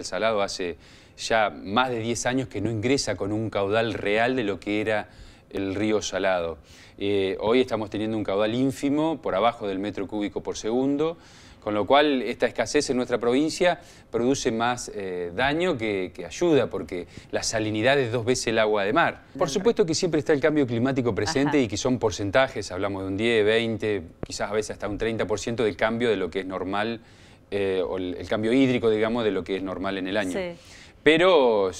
El Salado hace ya más de 10 años que no ingresa con un caudal real de lo que era el río Salado. Eh, hoy estamos teniendo un caudal ínfimo, por abajo del metro cúbico por segundo, con lo cual esta escasez en nuestra provincia produce más eh, daño que, ayuda, porque la salinidad es dos veces el agua de mar. Por supuesto que siempre está el cambio climático presente y que son porcentajes, hablamos de un 10, 20, quizás a veces hasta un 30% del cambio de lo que es normal eh, o el, cambio hídrico, digamos, de lo que es normal en el año. Pero, o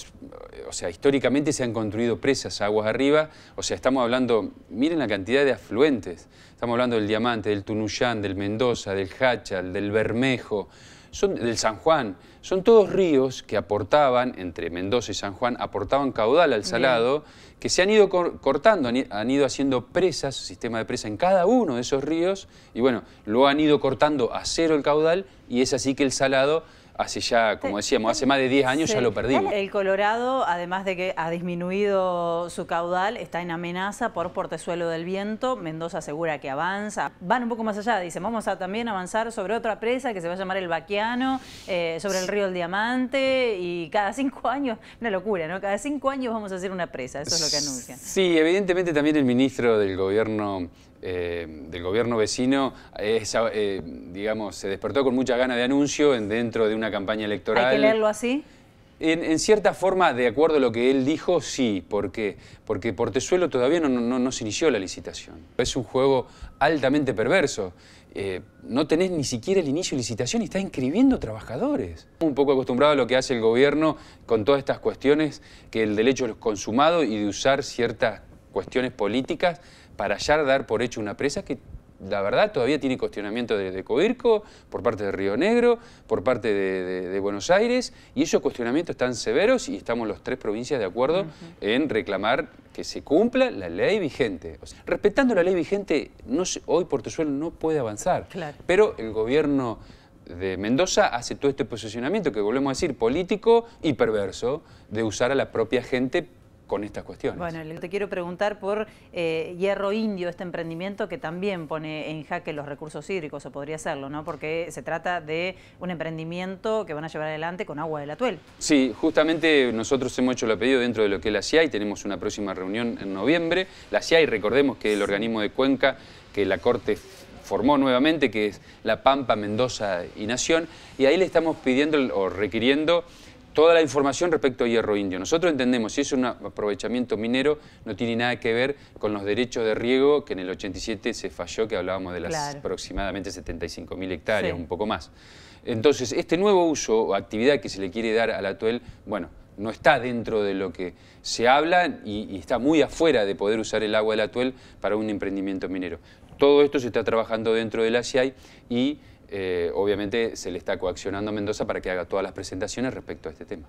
sea, históricamente se han construido presas aguas arriba, o sea, estamos hablando, miren la cantidad de afluentes, estamos hablando del Diamante, del Tunuyán, del Mendoza, del Hachal, del Bermejo, son del San Juan, son todos ríos que aportaban, entre Mendoza y San Juan, aportaban caudal al salado, que se han ido cortando, han, ido haciendo presas, sistema de presa en cada uno de esos ríos, y bueno, lo han ido cortando a cero el caudal, y es así que el salado hace ya, como decíamos, hace más de 10 años ya lo perdimos. El Colorado, además de que ha disminuido su caudal, está en amenaza por portezuelo del viento. Mendoza asegura que avanza. Van un poco más allá, dicen, vamos a también avanzar sobre otra presa que se va a llamar el Baquiano, eh, sobre el río El Diamante, y cada cinco años, una locura, ¿no? Cada cinco años vamos a hacer una presa, eso es lo que anuncian. Sí, evidentemente también el ministro del gobierno eh, del gobierno vecino, eh, digamos, se despertó con mucha gana de anuncio en, dentro de una campaña electoral. ¿Hay que leerlo así? En, cierta forma, de acuerdo a lo que él dijo, sí. ¿Por qué? Porque Portezuelo todavía no, no, se inició la licitación. Es un juego altamente perverso. Eh, no tenés ni siquiera el inicio de licitación y estás inscribiendo trabajadores. Un poco acostumbrado a lo que hace el gobierno con todas estas cuestiones, que el derecho es consumado y de usar ciertas cuestiones políticas para hallar, dar por hecho una presa que la verdad todavía tiene cuestionamiento de, Coirco, por parte de Río Negro, por parte de, Buenos Aires, y esos cuestionamientos están severos y estamos los tres provincias de acuerdo en reclamar que se cumpla la ley vigente. respetando la ley vigente, no hoy Portezuelo no puede avanzar, pero el gobierno de Mendoza hace todo este posicionamiento que volvemos a decir político y perverso de usar a la propia gente con estas cuestiones. Bueno, te quiero preguntar por eh, Hierro Indio, este emprendimiento que también pone en jaque los recursos hídricos, o podría serlo, ¿no? Porque se trata de un emprendimiento que van a llevar adelante con agua de la Tuel. Sí, justamente nosotros hemos hecho lo pedido dentro de lo que es la CIA y tenemos una próxima reunión en noviembre. La CIA, y recordemos que el organismo de Cuenca, que la Corte formó nuevamente, que es La Pampa, Mendoza y Nación, y ahí le estamos pidiendo o requiriendo toda la información respecto a hierro indio. Nosotros entendemos, si es un aprovechamiento minero, no tiene nada que ver con los derechos de riego, que en el 87 se falló, que hablábamos de las aproximadamente 75.000 hectáreas, un poco más. Entonces, este nuevo uso o actividad que se le quiere dar a la tuel, bueno, no está dentro de lo que se habla y, está muy afuera de poder usar el agua del atuel para un emprendimiento minero. Todo esto se está trabajando dentro del la y eh, obviamente se le está coaccionando a Mendoza para que haga todas las presentaciones respecto a este tema.